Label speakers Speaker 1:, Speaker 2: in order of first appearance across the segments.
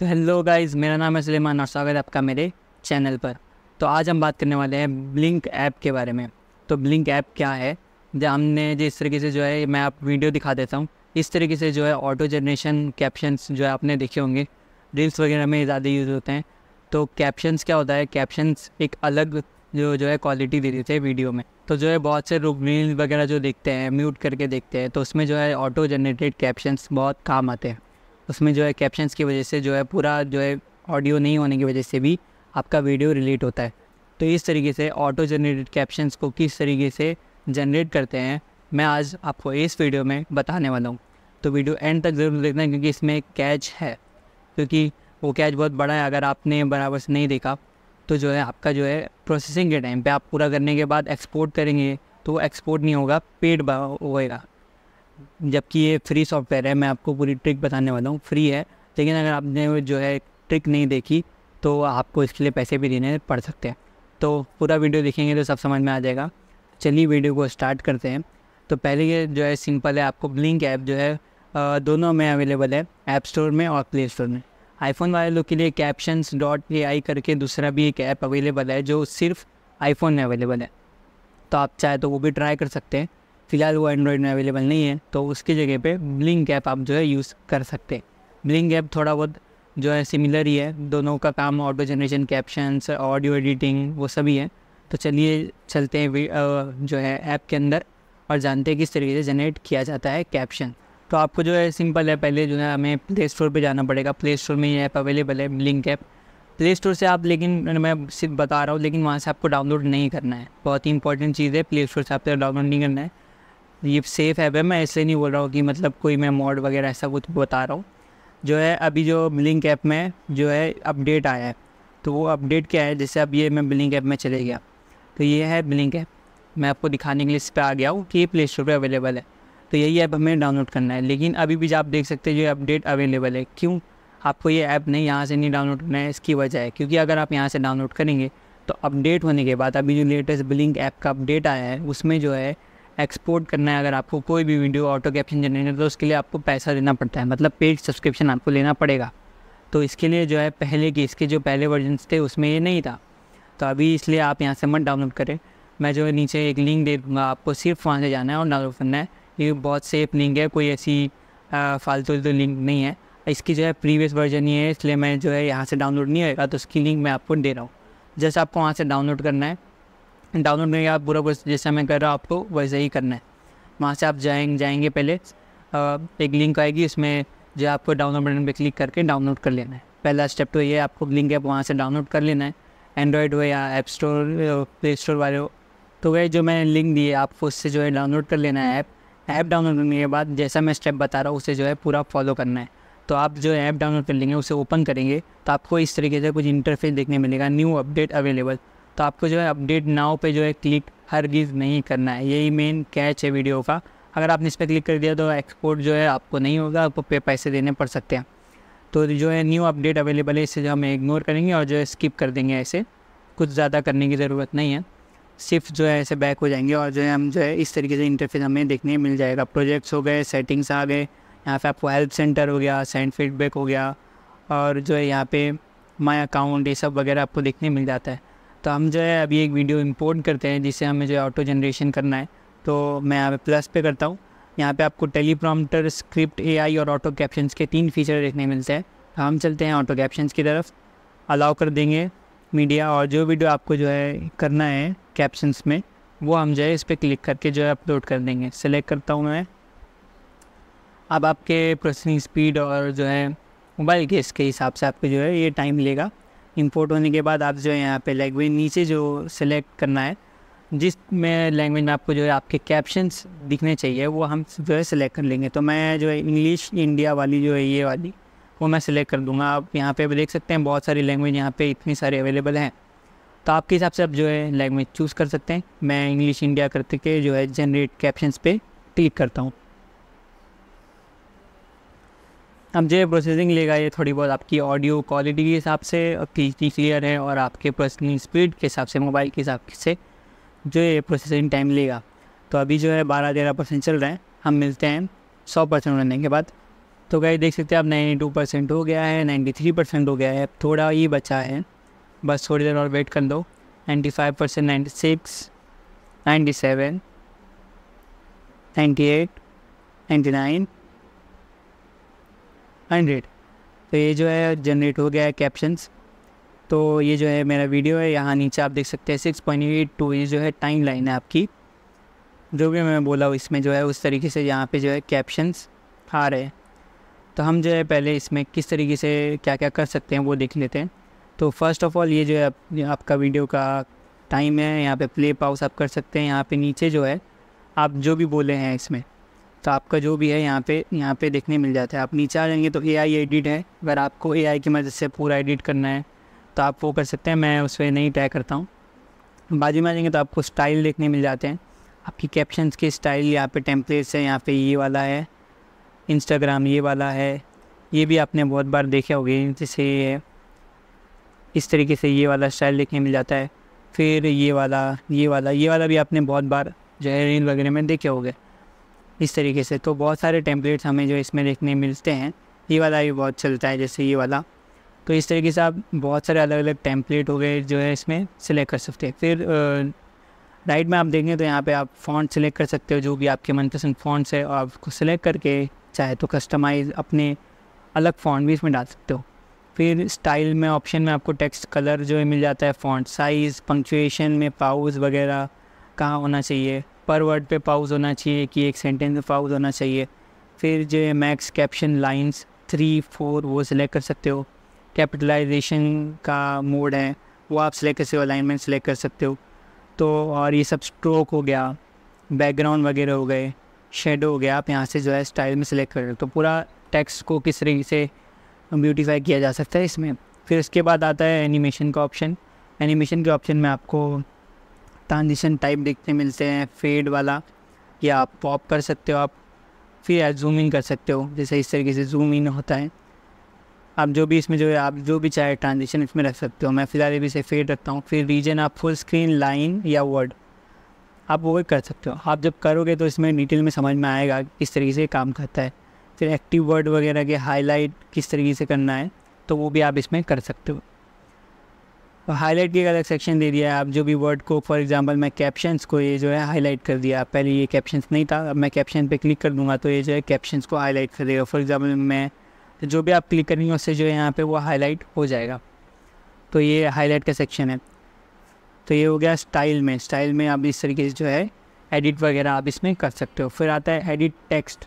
Speaker 1: तो hello guys मेरा नाम है सलेमान और स्वागत है आपका मेरे चैनल पर तो आज हम बात करने वाले हैं ब्लिंक ऐप के बारे में तो ब्लिंक ऐप क्या है जो हमने जिस तरीके से जो है मैं आप वीडियो दिखा देता हूँ इस तरीके से जो है ऑटो जनरेशन कैप्शंस जो है आपने देखे होंगे रील्स वगैरह में ज़्यादा यूज़ होते हैं तो कैप्शंस क्या होता है कैप्शंस एक अलग जो जो है क्वालिटी दे देते हैं वीडियो में तो जो है बहुत से लोग रील वगैरह जो देखते हैं म्यूट करके देखते हैं तो उसमें जो है ऑटो जनरेटेड कैप्शंस बहुत काम आते हैं उसमें जो है कैप्शंस की वजह से जो है पूरा जो है ऑडियो नहीं होने की वजह से भी आपका वीडियो रिलेट होता है तो इस तरीके से ऑटो जनरेटेड कैप्शंस को किस तरीके से जनरेट करते हैं मैं आज आपको इस वीडियो में बताने वाला हूँ तो वीडियो एंड तक ज़रूर देखना क्योंकि इसमें कैच है क्योंकि वो कैच बहुत बड़ा है अगर आपने बराबर से नहीं देखा तो जो है आपका जो है प्रोसेसिंग के टाइम पे आप पूरा करने के बाद एक्सपोर्ट करेंगे तो वो एक्सपोर्ट नहीं होगा पेड होएगा जबकि ये फ्री सॉफ्टवेयर है मैं आपको पूरी ट्रिक बताने वाला हूँ फ्री है लेकिन अगर आपने जो है ट्रिक नहीं देखी तो आपको इसके लिए पैसे भी देने पड़ सकते हैं तो पूरा वीडियो देखेंगे तो सब समझ में आ जाएगा चलिए वीडियो को स्टार्ट करते हैं तो पहले ये जो है सिंपल है आपको ब्लिंक ऐप जो है दोनों में अवेलेबल है ऐप स्टोर में और प्ले स्टोर में आईफोन वाले लोग के लिए कैप्शंस डॉट ए आई करके दूसरा भी एक ऐप अवेलेबल है जो सिर्फ आईफोन में अवेलेबल है तो आप चाहे तो वो भी ट्राई कर सकते हैं फ़िलहाल वो एंड्रॉयड में अवेलेबल नहीं है तो उसकी जगह पे ब्लिंक ऐप आप जो है यूज़ कर सकते हैं ब्लिंक ऐप थोड़ा बहुत जो है सिमिलर ही है दोनों का काम audio generation caption audio editing वो सभी है तो चलिए चलते हैं जो है ऐप के अंदर और जानते हैं किस तरीके से जनरेट किया जाता है कैप्शन तो आपको जो है सिंपल है पहले जो है हमें प्ले स्टोर पर जाना पड़ेगा प्ले स्टोर में ये ऐप अवेलेबल है ब्लिंक ऐप प्ले स्टोर से आप लेकिन मैं सिर्फ बता रहा हूँ लेकिन वहाँ से आपको डाउनलोड नहीं करना है बहुत ही इंपॉर्टेंट चीज़ है प्ले स्टोर से आपको डाउनलोड नहीं करना है ये सेफ ऐप है मैं ऐसे नहीं बोल रहा हूँ कि मतलब कोई मैं मॉड वगैरह ऐसा कुछ बता रहा हूँ जो है अभी जो बिलिंग ऐप में जो है अपडेट आया है तो वो अपडेट क्या है जैसे अब ये मैं बिलिंग ऐप में चले गया तो ये है बिलिंग ऐप मैं आपको दिखाने के लिए इस पर आ गया हूँ कि ये प्ले स्टोर पर अवेलेबल है तो यही ऐप हमें डाउनलोड करना है लेकिन अभी भी आप देख सकते हैं जो अपडेट अवेलेबल है क्यों आपको ये ऐप नहीं यहाँ से नहीं डाउनलोड करना है इसकी वजह है क्योंकि अगर आप यहाँ से डाउनलोड करेंगे तो अपडेट होने के बाद अभी जो लेटेस्ट बिलिंग ऐप का अपडेट आया है उसमें जो है एक्सपोर्ट करना है अगर आपको कोई भी वीडियो ऑटो कैप्शन है तो उसके लिए आपको पैसा देना पड़ता है मतलब पेड सब्सक्रिप्शन आपको लेना पड़ेगा तो इसके लिए जो है पहले की इसके जो पहले वर्जन थे उसमें ये नहीं था तो अभी इसलिए आप यहाँ से मत डाउनलोड करें मैं जो है नीचे एक लिंक दे दूँगा आपको सिर्फ वहाँ से जाना है और डाउनलोड करना है ये बहुत सेफ लिंक है कोई ऐसी फालतू तो लिंक नहीं है इसकी जो है प्रीवियस वर्जन ही है इसलिए मैं जो है यहाँ से डाउनलोड नहीं होएगा तो उसकी लिंक मैं आपको दे रहा हूँ जस्ट आपको वहाँ से डाउनलोड करना है डाउनलोड नहीं आप पूरा जैसे मैं कर रहा हूँ आपको वैसे ही करना है वहाँ से आप जाएंगे जाएंगे पहले एक लिंक आएगी उसमें जो आपको डाउनलोड बटन पर क्लिक करके डाउनलोड कर लेना है पहला स्टेप तो ये आपको लिंक है वहाँ से डाउनलोड कर लेना है एंड्रॉयड हो या ऐप स्टोर प्ले स्टोर वाले हो तो वही जो मैंने लिंक दी है आपको उससे जो है डाउनलोड कर लेना है ऐप ऐप डाउनलोड करने के बाद जैसा मैं स्टेप बता रहा हूँ उसे जो है पूरा फॉलो करना है तो आप जो ऐप डाउनलोड कर लेंगे उसे ओपन करेंगे तो आपको इस तरीके से कुछ इंटरफेस देखने मिलेगा न्यू अपडेट अवेलेबल तो आपको जो है अपडेट नाव पे जो है क्लिक हर गिज़ नहीं करना है यही मेन कैच है वीडियो का अगर आपने इस पर क्लिक कर दिया तो एक्सपोर्ट जो है आपको नहीं होगा आपको पे पैसे देने पड़ सकते हैं तो जो है न्यू अपडेट अवेलेबल है इसे जो हम इग्नोर करेंगे और जो है स्किप कर देंगे ऐसे कुछ ज़्यादा करने की ज़रूरत नहीं है सिर्फ जो है ऐसे बैक हो जाएंगे और जो है हम जो है इस तरीके से इंटरफेस हमें देखने मिल जाएगा प्रोजेक्ट्स हो गए सेटिंग्स आ गए यहाँ पे आपको हेल्प सेंटर हो गया सेंड फीडबैक हो गया और जो है यहाँ पे माई अकाउंट ये सब वगैरह आपको देखने मिल जाता है तो हम जो है अभी एक वीडियो इंपोर्ट करते हैं जिसे हमें जो है ऑटो जनरेशन करना है तो मैं यहाँ पे प्लस पे करता हूँ यहाँ पे आपको टेलीप्रॉम्प्टर स्क्रिप्ट एआई और ऑटो कैप्शंस के तीन फीचर देखने मिलते हैं तो हम चलते हैं ऑटो कैप्शंस की तरफ अलाउ कर देंगे मीडिया और जो वीडियो आपको जो है करना है कैप्शंस में वो हम जो है इस पर क्लिक करके जो है अपलोड कर देंगे सेलेक्ट करता हूँ मैं अब आपके प्रोसेसिंग स्पीड और जो है मोबाइल के इसके हिसाब से आपको जो है ये टाइम लेगा इंपोर्ट होने के बाद आप जो है यहाँ पे लैंग्वेज नीचे जो सेलेक्ट करना है जिस में लैंग्वेज में आपको जो है आपके कैप्शंस दिखने चाहिए वो हम जो है सिलेक्ट कर लेंगे तो मैं जो है इंग्लिश इंडिया वाली जो है ये वाली वो मैं सिलेक्ट कर दूँगा आप यहाँ पे देख सकते हैं बहुत सारी लैंग्वेज यहाँ पे इतनी सारी अवेलेबल हैं तो आपके हिसाब से आप जो है लैंग्वेज चूज़ कर सकते हैं मैं इंग्लिश इंडिया करके जो है जनरेट कैप्शंस पे क्लिक करता हूँ अब जो प्रोसेसिंग लेगा ये थोड़ी बहुत आपकी ऑडियो क्वालिटी के हिसाब से क्लियर है और आपके पर्सनल स्पीड के हिसाब से मोबाइल के हिसाब से जो ये प्रोसेसिंग टाइम लेगा तो अभी जो है बारह तेरह परसेंट चल रहे हैं हम मिलते हैं सौ परसेंट होने के बाद तो कहीं देख सकते हैं अब नाइन्टी टू परसेंट हो गया है नाइन्टी थ्री परसेंट हो गया है अब थोड़ा ही बचा है बस थोड़ी देर और वेट कर दो ninety five percent ninety six ninety seven ninety eight ninety nine hundred तो ये जो है जनरेट हो गया है कैप्शंस तो ये जो है मेरा वीडियो है यहाँ नीचे आप देख सकते हैं सिक्स पॉइंट एट टू ये जो है टाइम लाइन है आपकी जो भी मैं बोला हूँ इसमें जो है उस तरीके से यहाँ पे जो है कैप्शंस आ रहे हैं तो हम जो है पहले इसमें किस तरीके से क्या क्या कर सकते हैं वो देख लेते हैं तो फर्स्ट ऑफ ऑल ये जो है आप, आपका वीडियो का टाइम है यहाँ पे प्ले पाउस आप कर सकते हैं यहाँ पे नीचे जो है आप जो भी बोले हैं इसमें तो आपका जो भी है यहाँ पे यहाँ पे देखने मिल जाता है आप नीचे आ जाएंगे तो ए आई एडिट है अगर आपको ए आई की मदद से पूरा एडिट करना है तो आप वो कर सकते हैं मैं उस पर नहीं ट्राई करता हूँ बाजू में आ जाएंगे तो आपको स्टाइल देखने मिल जाते हैं आपकी कैप्शंस के स्टाइल यहाँ पे टेम्पलेट्स है यहाँ पे ये वाला है इंस्टाग्राम ये वाला है ये भी आपने बहुत बार देखे होंगे जैसे ये है इस तरीके से ये वाला स्टाइल देखने मिल जाता है फिर ये वाला ये वाला ये वाला भी आपने बहुत बार जो है रील वगैरह में देखे होंगे इस तरीके से तो बहुत सारे टेम्पलेट्स हमें जो इसमें देखने मिलते हैं ये वाला भी बहुत चलता है जैसे ये वाला तो इस तरीके से आप बहुत सारे अलग अलग टेम्पलेट हो गए जो है इसमें सिलेक्ट कर सकते हैं फिर राइट में आप देखें तो यहाँ पे आप फ़ॉन्ट सिलेक्ट कर सकते हो जो भी आपके मनपसंद फ़ॉन्ट्स है और आपको सिलेक्ट करके चाहे तो कस्टमाइज़ अपने अलग फ़ॉन्ट भी इसमें डाल सकते हो फिर स्टाइल में ऑप्शन में आपको टेक्स्ट कलर जो है मिल जाता है फ़ॉन्ट साइज़ पंक्चुएशन में पाउज वगैरह कहाँ होना चाहिए पर वर्ड पे पाउज होना चाहिए कि एक सेंटेंस में पाउज होना चाहिए फिर जो max caption lines three four वो सिलेक्ट कर सकते हो कैपिटलाइजेशन का मोड है वो आप सिलेक्ट कर सकते हो अलाइनमेंट सिलेक्ट कर सकते हो तो और ये सब स्ट्रोक हो गया बैकग्राउंड वगैरह हो गए शेडो हो गया आप यहाँ से जो है स्टाइल में सिलेक्ट कर रहे हो तो पूरा टेक्स्ट को किस तरीके से ब्यूटीफाई किया जा सकता है इसमें फिर उसके बाद आता है एनिमेशन का ऑप्शन एनिमेशन के ऑप्शन में आपको ट्रांजिशन टाइप देखने मिलते हैं फेड वाला या आप पॉप कर सकते हो आप फिर जूम इन कर सकते हो जैसे इस तरीके से जूम इन होता है आप जो भी इसमें जो है आप जो भी चाहे ट्रांजिशन इसमें रख सकते हो मैं फ़िलहाल अभी इसे फेड रखता हूँ फिर रीजन आप फुल स्क्रीन लाइन या वर्ड आप वो कर सकते हो आप जब करोगे तो इसमें डिटेल में समझ में आएगा किस तरीके से काम करता है फिर एक्टिव वर्ड वगैरह के हाईलाइट किस तरीके से करना है तो वो भी आप इसमें कर सकते हो हाईलाइट तो की अलग सेक्शन दे दिया है आप जो भी वर्ड को फॉर एग्जांपल मैं कैप्शंस को ये जो है हाईलाइट कर दिया पहले ये कैप्शंस नहीं था अब मैं कैप्शन पे क्लिक कर दूंगा तो ये जो है कैप्शंस को हाईलाइट कर देगा फॉर एग्जांपल मैं जो भी आप क्लिक करेंगे उससे जो है यहाँ पर वो हाईलाइट हो जाएगा तो ये हाईलाइट का सेक्शन है तो ये हो गया स्टाइल में स्टाइल में आप इस तरीके से जो है एडिट वगैरह आप इसमें कर सकते हो फिर आता है एडिट टेक्स्ट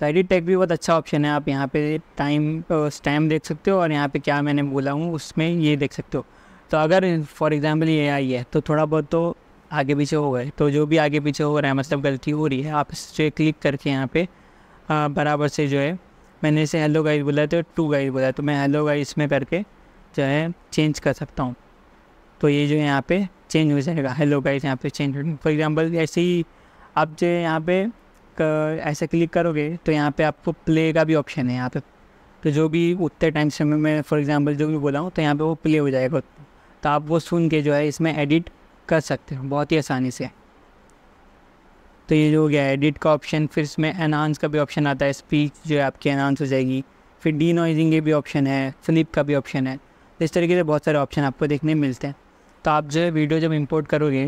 Speaker 1: तो एडिट टैग भी बहुत अच्छा ऑप्शन है आप यहाँ पे टाइम स्टैम्प देख सकते हो और यहाँ पे क्या मैंने बोला हूँ उसमें ये देख सकते हो तो अगर फॉर एग्ज़ाम्पल ये आई है तो थोड़ा बहुत तो आगे पीछे हो गए तो जो भी आगे पीछे हो रहा है मतलब गलती हो रही है आप इस क्लिक करके यहाँ पर बराबर से जो है मैंने इसे हेलो गाइड बोला तो टू गाइड बोला तो मैं हेलो गाइड इसमें करके जो है चेंज कर सकता हूँ तो ये जो है यहाँ पे चेंज हो जाएगा हेलो गाइड यहाँ पे चेंज फॉर एग्जांपल ऐसे ही आप जो है यहाँ पे ऐसे क्लिक करोगे तो यहाँ पे आपको प्ले का भी ऑप्शन है यहाँ पे तो जो भी उतने टाइम से मैं फॉर एग्जांपल जो भी बोला हूँ तो यहाँ पे वो प्ले हो जाएगा तो आप वो सुन के जो है इसमें एडिट कर सकते हो बहुत ही आसानी से तो ये जो हो गया एडिट का ऑप्शन फिर इसमें अनाउंस का भी ऑप्शन आता है स्पीच जो है आपकी अनाउंस हो जाएगी फिर डी नॉइजिंग के भी ऑप्शन है फ्लिप का भी ऑप्शन है तो इस तरीके से बहुत सारे ऑप्शन आपको देखने मिलते हैं तो आप जो है वीडियो जब इंपोर्ट करोगे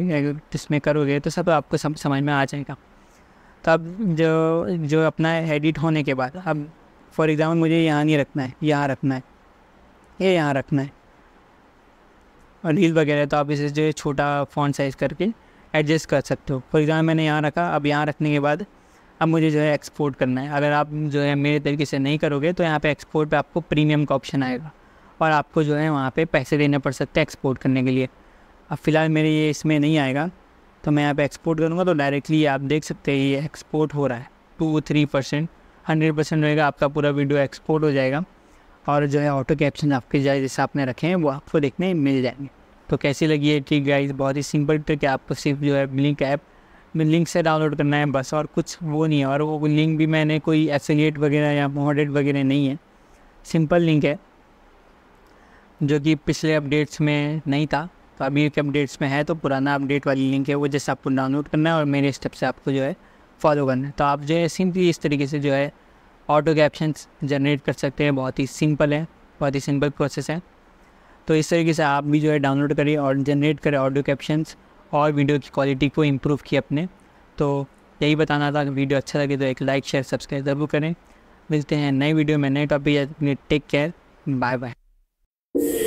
Speaker 1: इसमें करोगे तो सब आपको समझ में आ जाएगा तब जो जो अपना एडिट होने के बाद अब फॉर एग्ज़ाम्पल मुझे यहाँ नहीं रखना है यहाँ रखना है ये यहाँ रखना है और रील वगैरह तो आप इसे जो छोटा फॉन्ट साइज़ करके एडजस्ट कर सकते हो फॉर एग्ज़ाम्पल मैंने यहाँ रखा अब यहाँ रखने के बाद अब मुझे जो है एक्सपोर्ट करना है अगर आप जो है मेरे तरीके से नहीं करोगे तो यहाँ पे एक्सपोर्ट पे आपको प्रीमियम का ऑप्शन आएगा और आपको जो है वहाँ पे पैसे देने पड़ सकते हैं एक्सपोर्ट करने के लिए अब फ़िलहाल मेरे ये इसमें नहीं आएगा तो मैं यहाँ पे एक्सपोर्ट करूँगा तो डायरेक्टली आप देख सकते हैं ये एक्सपोर्ट हो रहा है two three percent hundred percent रहेगा आपका पूरा वीडियो एक्सपोर्ट हो जाएगा और जो है ऑटो कैप्शन आपके जैसे आपने रखे हैं वो आपको देखने मिल जाएंगे तो कैसी लगी है ठीक गाइस बहुत ही सिंपल ट्रिक है आपको सिर्फ जो है लिंक ऐप में लिंक से डाउनलोड करना है बस और कुछ वो नहीं है और वो लिंक भी मैंने कोई एसोलिएट वगैरह या मॉडेट वगैरह नहीं है सिंपल लिंक है जो कि पिछले अपडेट्स में नहीं था तो अभी के अपडेट्स में है तो पुराना अपडेट वाली लिंक है वो जैसे आपको डाउनलोड करना है और मेरे स्टेप से आपको जो है फॉलो करना है तो आप जो है सिंपली इस तरीके से जो है ऑटो कैप्शन जनरेट कर सकते हैं बहुत ही सिंपल है बहुत ही सिंपल प्रोसेस है तो इस तरीके से आप भी जो है डाउनलोड करें और जनरेट करें ऑडियो कैप्शन और वीडियो की क्वालिटी को इम्प्रूव किए अपने तो यही बताना था वीडियो अच्छा लगे तो एक लाइक शेयर सब्सक्राइब ज़रूर करें मिलते हैं नए वीडियो में नए topic take care bye bye